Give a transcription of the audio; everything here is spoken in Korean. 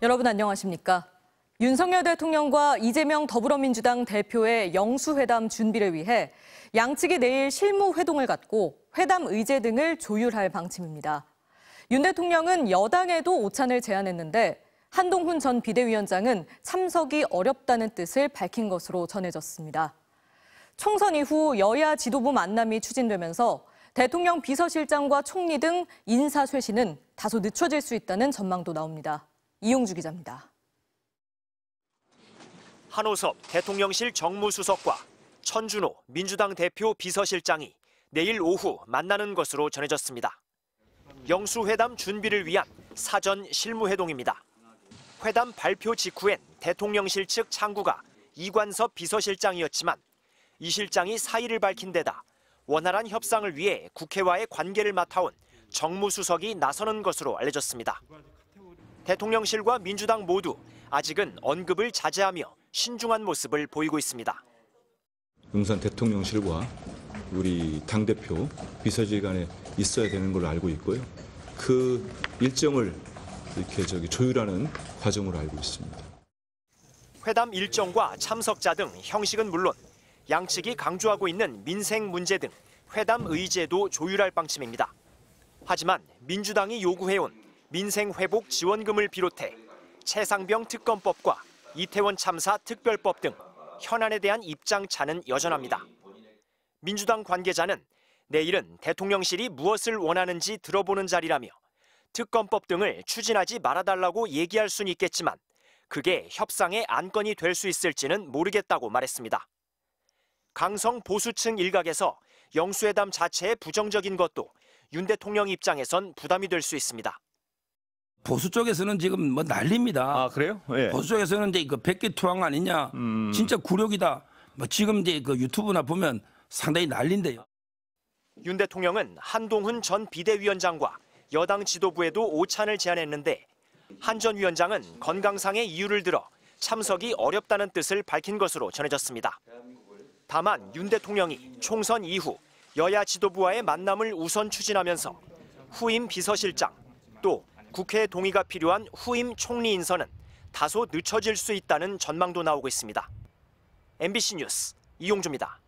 여러분 안녕하십니까? 윤석열 대통령과 이재명 더불어민주당 대표의 영수회담 준비를 위해 양측이 내일 실무회동을 갖고 회담 의제 등을 조율할 방침입니다. 윤 대통령은 여당에도 오찬을 제안했는데 한동훈 전 비대위원장은 참석이 어렵다는 뜻을 밝힌 것으로 전해졌습니다. 총선 이후 여야 지도부 만남이 추진되면서 대통령 비서실장과 총리 등 인사쇄신은 다소 늦춰질 수 있다는 전망도 나옵니다. 이용주 기자입니다. 한호섭 대통령실 정무수석과 천준호 민주당 대표 비서실장이 내일 오후 만나는 것으로 전해졌습니다. 영수회담 준비를 위한 사전 실무회동입니다. 회담 발표 직후엔 대통령실 측 창구가 이관섭 비서실장이었지만 이 실장이 사의를 밝힌 데다 원활한 협상을 위해 국회와의 관계를 맡아온 정무수석이 나서는 것으로 알려졌습니다. 대통령실과 민주당 모두 아직은 언급을 자제하며 신중한 모습을 보이고 있습니다. 용산 대통령실과 우리 당대표 비서실간에 있어야 되는 걸로 알고 있고요. 그 일정을 이렇게 저기 조율하는 과정으로 알고 있습니다. 회담 일정과 참석자 등 형식은 물론 양측이 강조하고 있는 민생 문제 등 회담 의제도 조율할 방침입니다. 하지만 민주당이 요구해온 민생회복 지원금을 비롯해 최상병 특검법과 이태원 참사 특별법 등 현안에 대한 입장차는 여전합니다. 민주당 관계자는 내일은 대통령실이 무엇을 원하는지 들어보는 자리라며 특검법 등을 추진하지 말아달라고 얘기할 순 있겠지만 그게 협상의 안건이 될 수 있을지는 모르겠다고 말했습니다. 강성 보수층 일각에서 영수회담 자체의 부정적인 것도 윤 대통령 입장에선 부담이 될 수 있습니다. 보수 쪽에서는 지금 뭐 난립니다. 아 그래요? 예. 보수 쪽에서는 이제 그 백기 투항 아니냐, 음. 진짜 굴욕이다. 뭐 지금 이제 그 유튜브나 보면 상당히 난린데요. 윤 대통령은 한동훈 전 비대위원장과 여당 지도부에도 오찬을 제안했는데 한 전 위원장은 건강상의 이유를 들어 참석이 어렵다는 뜻을 밝힌 것으로 전해졌습니다. 다만 윤 대통령이 총선 이후 여야 지도부와의 만남을 우선 추진하면서 후임 비서실장 또 국회 동의가 필요한 후임 총리 인선은 다소 늦춰질 수 있다는 전망도 나오고 있습니다. MBC 뉴스 이용주입니다.